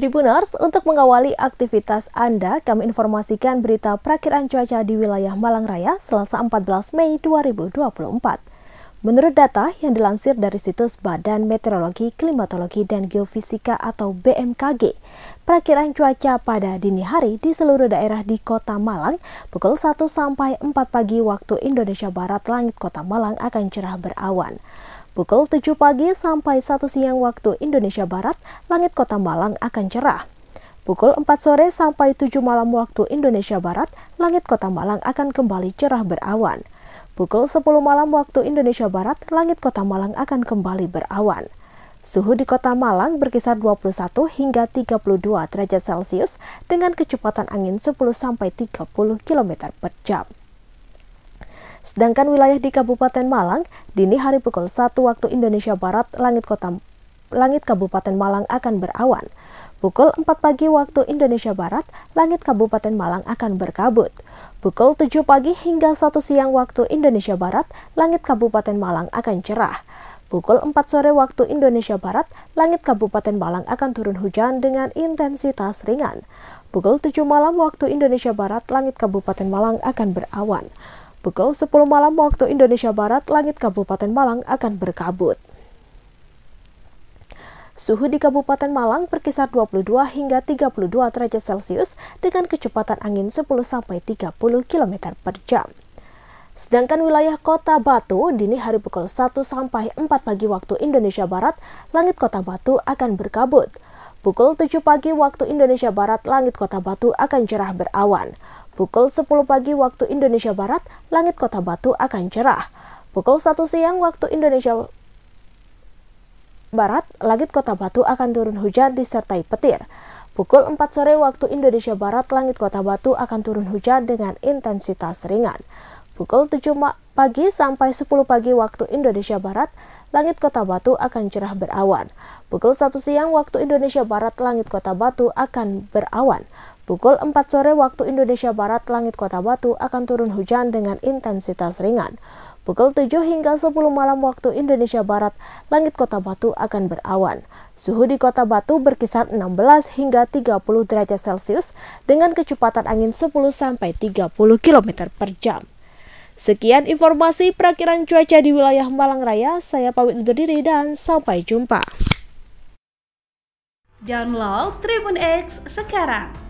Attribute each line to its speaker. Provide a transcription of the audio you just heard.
Speaker 1: Tribuners, untuk mengawali aktivitas Anda, kami informasikan berita perakiraan cuaca di wilayah Malang Raya selasa 14 Mei 2024. Menurut data yang dilansir dari situs Badan Meteorologi, Klimatologi, dan Geofisika atau BMKG, perakiraan cuaca pada dini hari di seluruh daerah di kota Malang pukul 1 sampai 4 pagi waktu Indonesia Barat langit kota Malang akan cerah berawan. Pukul 7 pagi sampai 1 siang waktu Indonesia Barat, langit kota Malang akan cerah. Pukul 4 sore sampai 7 malam waktu Indonesia Barat, langit kota Malang akan kembali cerah berawan. Pukul 10 malam waktu Indonesia Barat, langit kota Malang akan kembali berawan. Suhu di kota Malang berkisar 21 hingga 32 derajat Celcius dengan kecepatan angin 10 sampai 30 km per jam. Sedangkan wilayah di Kabupaten Malang, dini hari pukul 1 waktu Indonesia Barat, langit kota langit Kabupaten Malang akan berawan. Pukul 4 pagi waktu Indonesia Barat, langit Kabupaten Malang akan berkabut. Pukul 7 pagi hingga 1 siang waktu Indonesia Barat, langit Kabupaten Malang akan cerah. Pukul 4 sore waktu Indonesia Barat, langit Kabupaten Malang akan turun hujan dengan intensitas ringan. Pukul 7 malam waktu Indonesia Barat, langit Kabupaten Malang akan berawan. Pukul 10 malam waktu Indonesia Barat, langit Kabupaten Malang akan berkabut. Suhu di Kabupaten Malang berkisar 22 hingga 32 derajat Celcius dengan kecepatan angin 10-30 sampai km per jam. Sedangkan wilayah kota Batu, dini hari pukul 1 sampai 4 pagi waktu Indonesia Barat, langit kota Batu akan berkabut. Pukul 7 pagi waktu Indonesia Barat, langit kota Batu akan cerah berawan. Pukul 10 pagi waktu Indonesia Barat, langit kota Batu akan cerah. Pukul 1 siang waktu Indonesia Barat, langit kota Batu akan turun hujan disertai petir. Pukul 4 sore waktu Indonesia Barat, langit kota Batu akan turun hujan dengan intensitas ringan. Pukul 7 pagi sampai 10 pagi waktu Indonesia Barat, langit kota Batu akan cerah berawan. Pukul 1 siang waktu Indonesia Barat, langit kota Batu akan berawan. Pukul 4 sore waktu Indonesia Barat, langit kota Batu akan turun hujan dengan intensitas ringan. Pukul 7 hingga 10 malam waktu Indonesia Barat, langit kota Batu akan berawan. Suhu di kota Batu berkisar 16 hingga 30 derajat Celcius dengan kecepatan angin 10 sampai 30 km per jam. Sekian informasi perakiran cuaca di wilayah Malang Raya. Saya Pawit undur diri dan sampai jumpa. Download Tribun X sekarang